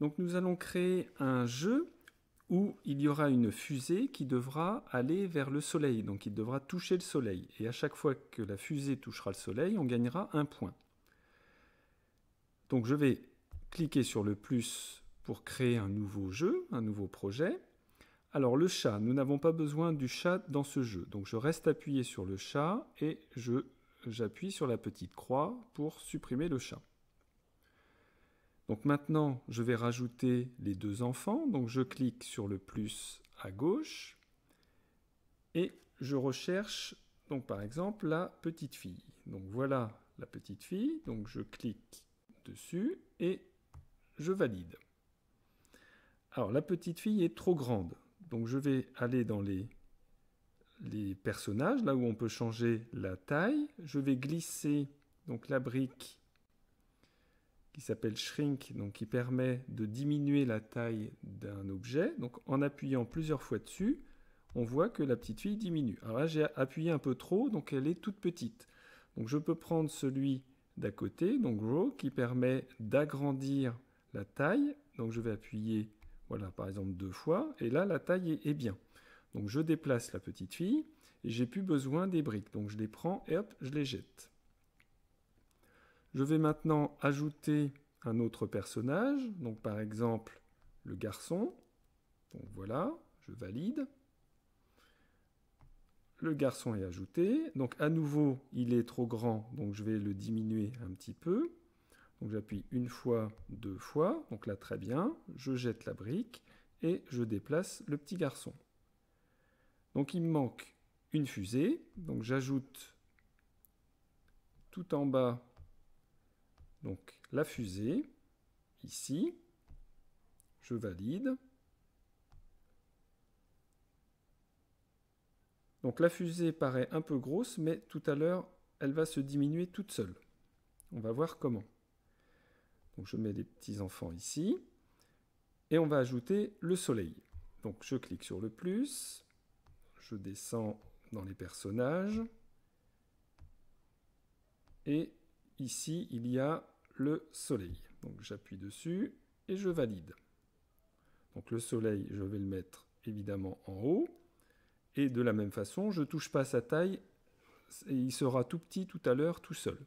Donc nous allons créer un jeu où il y aura une fusée qui devra aller vers le soleil, donc il devra toucher le soleil. Et à chaque fois que la fusée touchera le soleil, on gagnera un point. Donc je vais cliquer sur le plus pour créer un nouveau jeu, un nouveau projet. Alors le chat, nous n'avons pas besoin du chat dans ce jeu. Donc je reste appuyé sur le chat et j'appuie sur la petite croix pour supprimer le chat. Donc maintenant, je vais rajouter les deux enfants. Donc je clique sur le plus à gauche et je recherche donc par exemple la petite fille. Donc voilà la petite fille. Donc je clique dessus et je valide. Alors la petite fille est trop grande. Donc je vais aller dans les, les personnages, là où on peut changer la taille. Je vais glisser donc la brique il s'appelle shrink, donc qui permet de diminuer la taille d'un objet. Donc en appuyant plusieurs fois dessus, on voit que la petite fille diminue. Alors là, j'ai appuyé un peu trop, donc elle est toute petite. Donc je peux prendre celui d'à côté, donc grow, qui permet d'agrandir la taille. Donc je vais appuyer, voilà, par exemple deux fois, et là la taille est, bien. Donc je déplace la petite fille, et j'ai plus besoin des briques. Donc je les prends et hop, je les jette. Je vais maintenant ajouter un autre personnage, donc par exemple le garçon. Donc voilà, je valide. Le garçon est ajouté. Donc à nouveau, il est trop grand, donc je vais le diminuer un petit peu. Donc j'appuie une fois, deux fois. Donc là, très bien. Je jette la brique et je déplace le petit garçon. Donc il me manque une fusée. Donc j'ajoute tout en bas donc la fusée, ici, je valide. Donc la fusée paraît un peu grosse, mais tout à l'heure, elle va se diminuer toute seule. On va voir comment. Donc je mets des petits enfants ici. Et on va ajouter le soleil. Donc je clique sur le plus. Je descends dans les personnages. Et ici, il y a le soleil. Donc j'appuie dessus et je valide. Donc le soleil, je vais le mettre évidemment en haut. Et de la même façon, je touche pas sa taille et il sera tout petit tout à l'heure tout seul.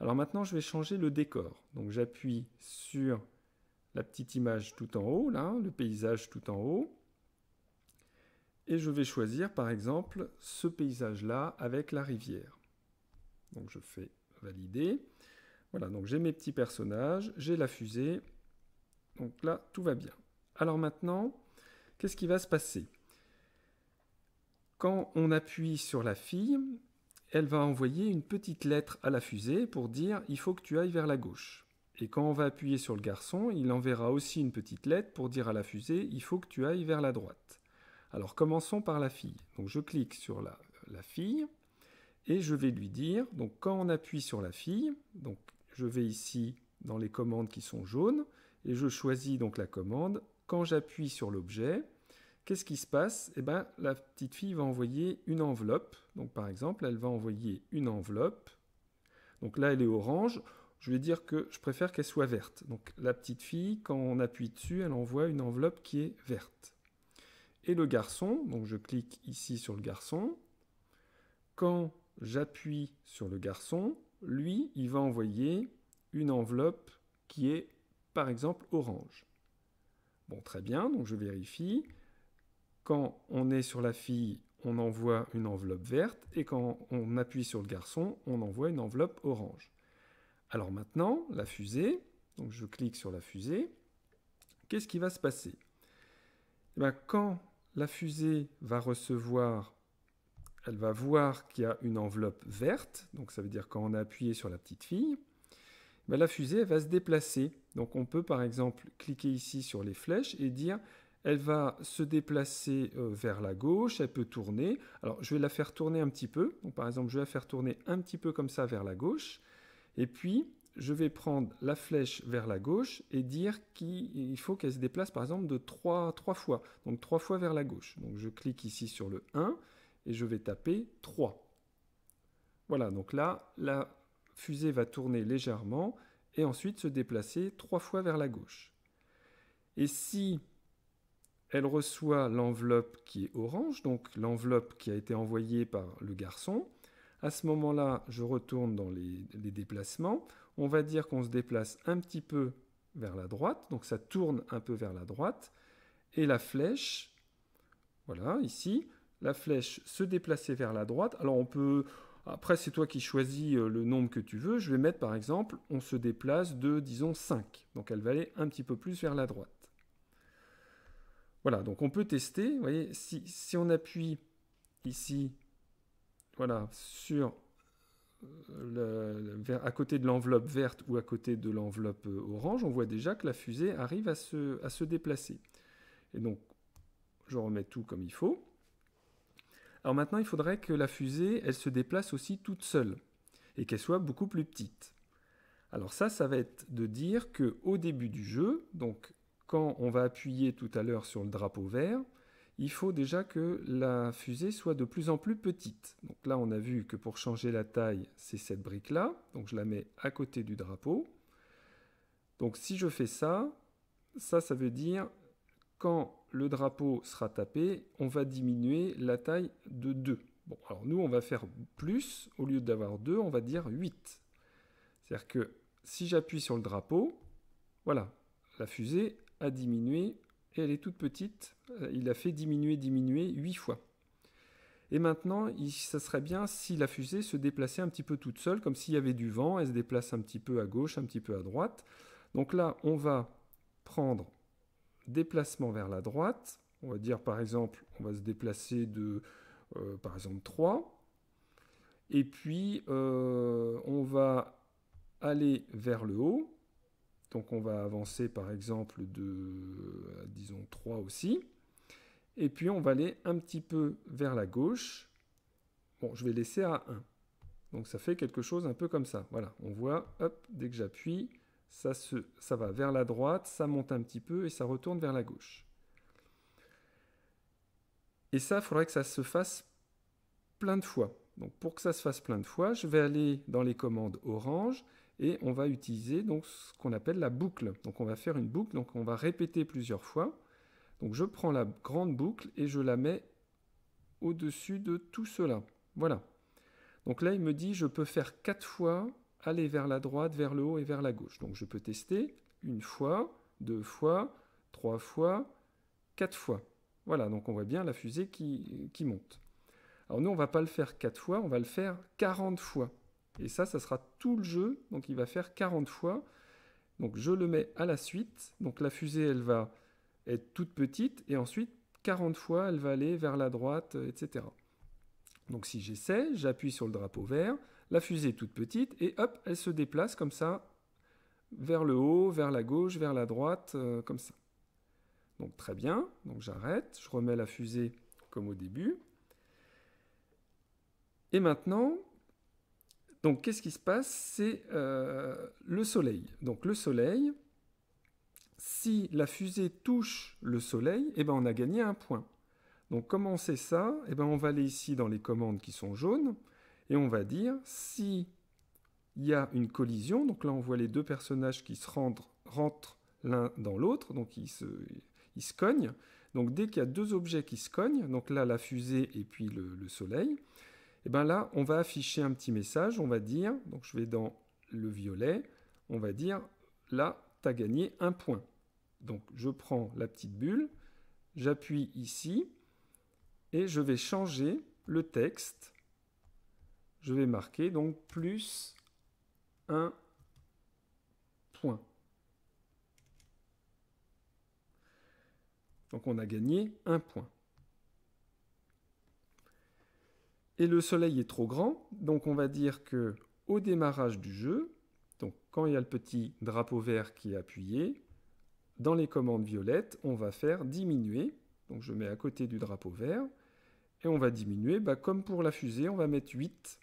Alors maintenant, je vais changer le décor. Donc j'appuie sur la petite image tout en haut, là, le paysage tout en haut. Et je vais choisir par exemple ce paysage-là avec la rivière. Donc je fais valider. Voilà, donc j'ai mes petits personnages, j'ai la fusée. Donc là, tout va bien. Alors maintenant, qu'est-ce qui va se passer Quand on appuie sur la fille, elle va envoyer une petite lettre à la fusée pour dire il faut que tu ailles vers la gauche. Et quand on va appuyer sur le garçon, il enverra aussi une petite lettre pour dire à la fusée il faut que tu ailles vers la droite. Alors commençons par la fille. Donc je clique sur la, la fille et je vais lui dire, donc quand on appuie sur la fille, donc je vais ici dans les commandes qui sont jaunes, et je choisis donc la commande. Quand j'appuie sur l'objet, qu'est-ce qui se passe Eh bien, la petite fille va envoyer une enveloppe. Donc par exemple, elle va envoyer une enveloppe. Donc là, elle est orange. Je vais dire que je préfère qu'elle soit verte. Donc la petite fille, quand on appuie dessus, elle envoie une enveloppe qui est verte. Et le garçon, donc je clique ici sur le garçon. Quand j'appuie sur le garçon, lui, il va envoyer une enveloppe qui est par exemple orange. Bon, très bien, donc je vérifie. Quand on est sur la fille, on envoie une enveloppe verte et quand on appuie sur le garçon, on envoie une enveloppe orange. Alors maintenant, la fusée, donc je clique sur la fusée, qu'est-ce qui va se passer eh Quand la fusée va recevoir elle va voir qu'il y a une enveloppe verte, donc ça veut dire quand on a appuyé sur la petite fille, ben, la fusée va se déplacer. Donc on peut par exemple cliquer ici sur les flèches et dire elle va se déplacer euh, vers la gauche, elle peut tourner. Alors je vais la faire tourner un petit peu. par exemple je vais la faire tourner un petit peu comme ça vers la gauche. Et puis je vais prendre la flèche vers la gauche et dire qu'il faut qu'elle se déplace par exemple de trois 3 fois. Donc 3 fois vers la gauche. Donc je clique ici sur le 1 et je vais taper 3. Voilà, donc là, la fusée va tourner légèrement et ensuite se déplacer trois fois vers la gauche. Et si elle reçoit l'enveloppe qui est orange, donc l'enveloppe qui a été envoyée par le garçon, à ce moment-là, je retourne dans les déplacements. On va dire qu'on se déplace un petit peu vers la droite, donc ça tourne un peu vers la droite. Et la flèche, voilà, ici, la flèche se déplacer vers la droite. Alors on peut, après c'est toi qui choisis euh, le nombre que tu veux, je vais mettre par exemple, on se déplace de disons 5, donc elle va aller un petit peu plus vers la droite. Voilà, donc on peut tester, vous voyez, si, on appuie ici, voilà, sur euh, à côté de l'enveloppe verte ou à côté de l'enveloppe euh, orange, on voit déjà que la fusée arrive à se, à se déplacer. Et donc, je remets tout comme il faut. Alors maintenant, il faudrait que la fusée, elle se déplace aussi toute seule et qu'elle soit beaucoup plus petite. Alors ça, ça va être de dire que au début du jeu, donc quand on va appuyer tout à l'heure sur le drapeau vert, il faut déjà que la fusée soit de plus en plus petite. Donc là, on a vu que pour changer la taille, c'est cette brique-là. Donc je la mets à côté du drapeau. Donc si je fais ça, ça, ça veut dire quand le drapeau sera tapé, on va diminuer la taille de 2. Bon, alors nous, on va faire plus, au lieu d'avoir 2, on va dire 8. C'est-à-dire que si j'appuie sur le drapeau, voilà, la fusée a diminué, et elle est toute petite, euh, il a fait diminuer, diminuer 8 fois. Et maintenant, ça serait bien si la fusée se déplaçait un petit peu toute seule, comme s'il y avait du vent, elle se déplace un petit peu à gauche, un petit peu à droite. Donc là, on va prendre déplacement vers la droite. On va dire par exemple, on va se déplacer de euh, par exemple 3. Et puis euh, on va aller vers le haut. Donc on va avancer par exemple de euh, disons 3 aussi. Et puis on va aller un petit peu vers la gauche. Bon, je vais laisser à 1. Donc ça fait quelque chose un peu comme ça. Voilà, on voit, hop, dès que j'appuie, ça, ça va vers la droite, ça monte un petit peu et ça retourne vers la gauche. Et ça, il faudrait que ça se fasse plein de fois. Donc pour que ça se fasse plein de fois, je vais aller dans les commandes orange et on va utiliser donc ce qu'on appelle la boucle. Donc on va faire une boucle, donc on va répéter plusieurs fois. Donc je prends la grande boucle et je la mets au-dessus de tout cela. Voilà. Donc là, il me dit je peux faire quatre fois aller vers la droite, vers le haut et vers la gauche. Donc je peux tester une fois, deux fois, trois fois, quatre fois. Voilà, donc on voit bien la fusée qui, monte. Alors nous, on ne va pas le faire quatre fois, on va le faire 40 fois. Et ça, ça sera tout le jeu, donc il va faire 40 fois. Donc je le mets à la suite, donc la fusée, elle va être toute petite, et ensuite, 40 fois, elle va aller vers la droite, etc. Donc si j'essaie, j'appuie sur le drapeau vert, la fusée est toute petite et hop, elle se déplace comme ça, vers le haut, vers la gauche, vers la droite, euh, comme ça. Donc très bien, donc j'arrête, je remets la fusée comme au début. Et maintenant, donc qu'est-ce qui se passe C'est euh, le soleil. Donc le soleil, si la fusée touche le soleil, eh ben, on a gagné un point. Donc comment on ça Eh ben, on va aller ici dans les commandes qui sont jaunes. Et on va dire, si il y a une collision, donc là on voit les deux personnages qui se rendent, rentrent l'un dans l'autre, donc ils se, cognent. Donc dès qu'il y a deux objets qui se cognent, donc là la fusée et puis le, le soleil, et eh bien là on va afficher un petit message, on va dire, donc je vais dans le violet, on va dire là tu as gagné un point. Donc je prends la petite bulle, j'appuie ici et je vais changer le texte je vais marquer donc plus un point. Donc on a gagné un point. Et le soleil est trop grand, donc on va dire que au démarrage du jeu, donc quand il y a le petit drapeau vert qui est appuyé, dans les commandes violettes, on va faire diminuer. Donc je mets à côté du drapeau vert. Et on va diminuer, bah, comme pour la fusée, on va mettre 8.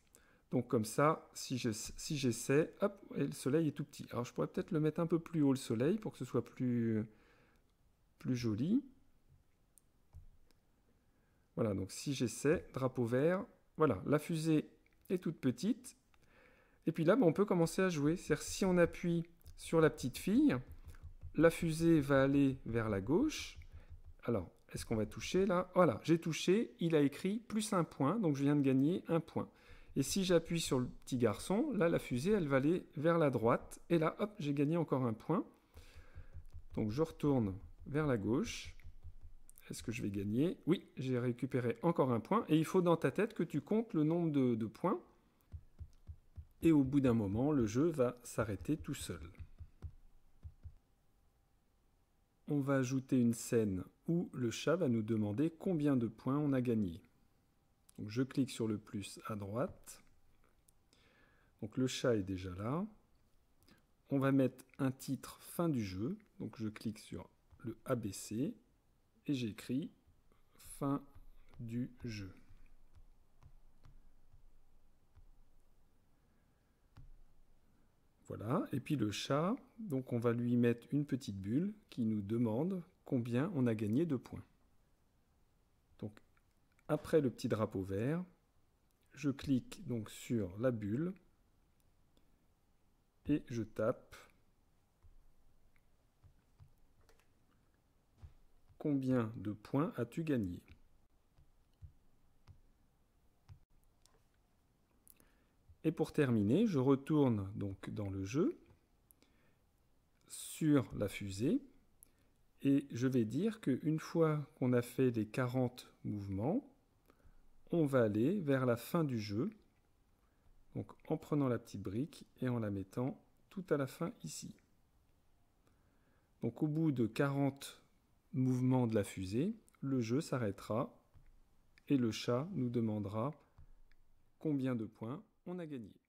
Donc comme ça, si j'essaie, hop, le soleil est tout petit. Alors je pourrais peut-être le mettre un peu plus haut le soleil pour que ce soit plus, plus joli. Voilà, donc si j'essaie, drapeau vert, voilà, la fusée est toute petite. Et puis là, ben, on peut commencer à jouer. C'est-à-dire si on appuie sur la petite fille, la fusée va aller vers la gauche. Alors, est-ce qu'on va toucher là Voilà, j'ai touché, il a écrit plus un point, donc je viens de gagner un point. Et si j'appuie sur le petit garçon, là, la fusée, elle va aller vers la droite. Et là, hop, j'ai gagné encore un point. Donc, je retourne vers la gauche. Est-ce que je vais gagner Oui, j'ai récupéré encore un point. Et il faut dans ta tête que tu comptes le nombre de, de points. Et au bout d'un moment, le jeu va s'arrêter tout seul. On va ajouter une scène où le chat va nous demander combien de points on a gagné je clique sur le plus à droite. Donc le chat est déjà là. On va mettre un titre fin du jeu. Donc je clique sur le ABC et j'écris fin du jeu. Voilà, et puis le chat, donc on va lui mettre une petite bulle qui nous demande combien on a gagné de points. Après le petit drapeau vert, je clique donc sur la bulle et je tape combien de points as-tu gagné Et pour terminer, je retourne donc dans le jeu sur la fusée et je vais dire qu'une fois qu'on a fait les 40 mouvements, on va aller vers la fin du jeu, donc en prenant la petite brique et en la mettant tout à la fin ici. Donc au bout de 40 mouvements de la fusée, le jeu s'arrêtera et le chat nous demandera combien de points on a gagné.